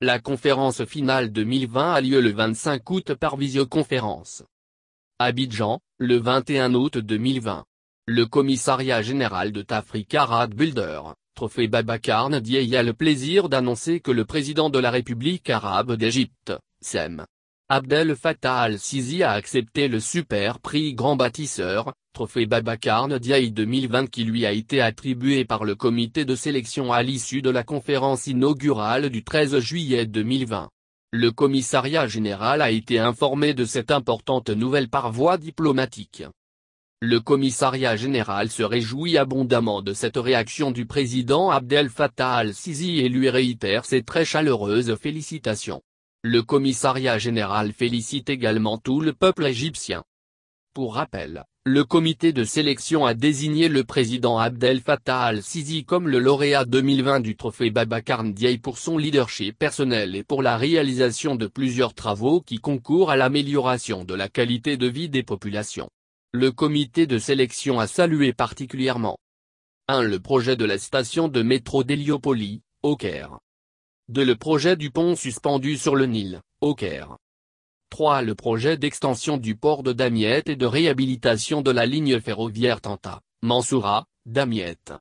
La conférence finale 2020 a lieu le 25 août par visioconférence. Abidjan, le 21 août 2020. Le commissariat général de Tafrika Rad Builder, Trophée Babacar Ndiaye a le plaisir d'annoncer que le président de la République arabe d'Égypte, SEM, Abdel Fattah al-Sisi a accepté le Super Prix Grand Bâtisseur, trophée Babacar Diaye 2020 qui lui a été attribué par le comité de sélection à l'issue de la conférence inaugurale du 13 juillet 2020. Le commissariat général a été informé de cette importante nouvelle par voie diplomatique. Le commissariat général se réjouit abondamment de cette réaction du président Abdel Fattah al-Sisi et lui réitère ses très chaleureuses félicitations. Le commissariat général félicite également tout le peuple égyptien. Pour rappel, le comité de sélection a désigné le président Abdel Fattah al-Sisi comme le lauréat 2020 du trophée Babacar Ndiaye pour son leadership personnel et pour la réalisation de plusieurs travaux qui concourent à l'amélioration de la qualité de vie des populations. Le comité de sélection a salué particulièrement 1. Le projet de la station de métro d'Héliopoli, au Caire. 2. Le projet du pont suspendu sur le Nil, au Caire. 3. Le projet d'extension du port de Damiette et de réhabilitation de la ligne ferroviaire Tanta, Mansoura, Damiette.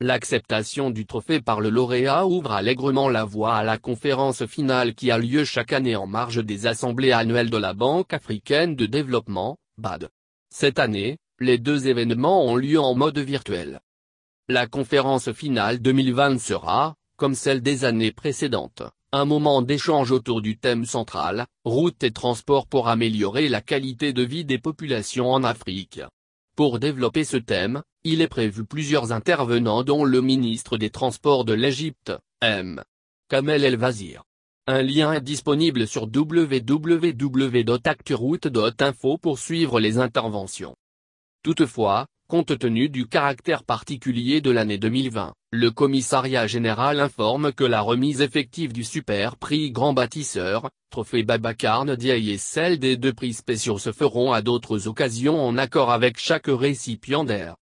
L'acceptation du trophée par le lauréat ouvre allègrement la voie à la conférence finale qui a lieu chaque année en marge des assemblées annuelles de la Banque africaine de développement, BAD. Cette année, les deux événements ont lieu en mode virtuel. La conférence finale 2020 sera, comme celle des années précédentes, un moment d'échange autour du thème central, routes et transports pour améliorer la qualité de vie des populations en Afrique. Pour développer ce thème, il est prévu plusieurs intervenants dont le ministre des Transports de l'Égypte, M. Kamel El wazir Un lien est disponible sur www.acturoute.info pour suivre les interventions. Toutefois, compte tenu du caractère particulier de l'année 2020, le commissariat général informe que la remise effective du super prix Grand Bâtisseur, Trophée Babacarne Diaye et celle des deux prix spéciaux se feront à d'autres occasions en accord avec chaque récipiendaire.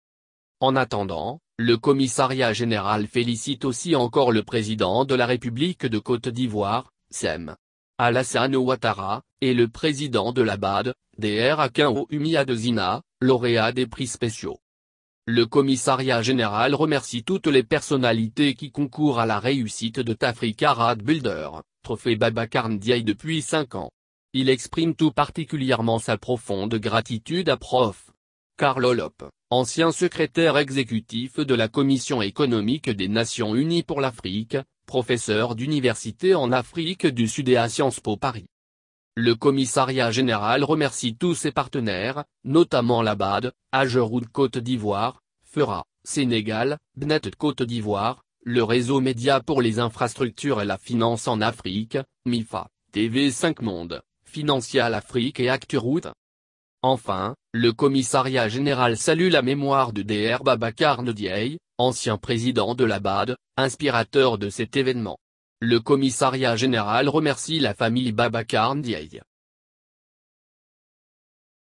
En attendant, le commissariat général félicite aussi encore le président de la République de Côte d'Ivoire, SEM. Alassane Ouattara, et le président de la BAD, DR Akin Oumia de lauréat des prix spéciaux. Le commissariat général remercie toutes les personnalités qui concourent à la réussite de Tafrika Rad Builder, trophée Babacar Ndiaye depuis 5 ans. Il exprime tout particulièrement sa profonde gratitude à Prof. Carlo Lop, ancien secrétaire exécutif de la Commission économique des Nations Unies pour l'Afrique, professeur d'université en Afrique du Sud et à Sciences Po Paris. Le commissariat général remercie tous ses partenaires, notamment la BAD, Ageroute Côte d'Ivoire, FERA, Sénégal, BNET Côte d'Ivoire, le réseau média pour les infrastructures et la finance en Afrique, MIFA, TV5 Monde, Financial Afrique et Acturoute. Enfin, le commissariat général salue la mémoire de DR Babacar Ndiaye, ancien président de la BAD, inspirateur de cet événement. Le commissariat général remercie la famille Babacar Ndiaye.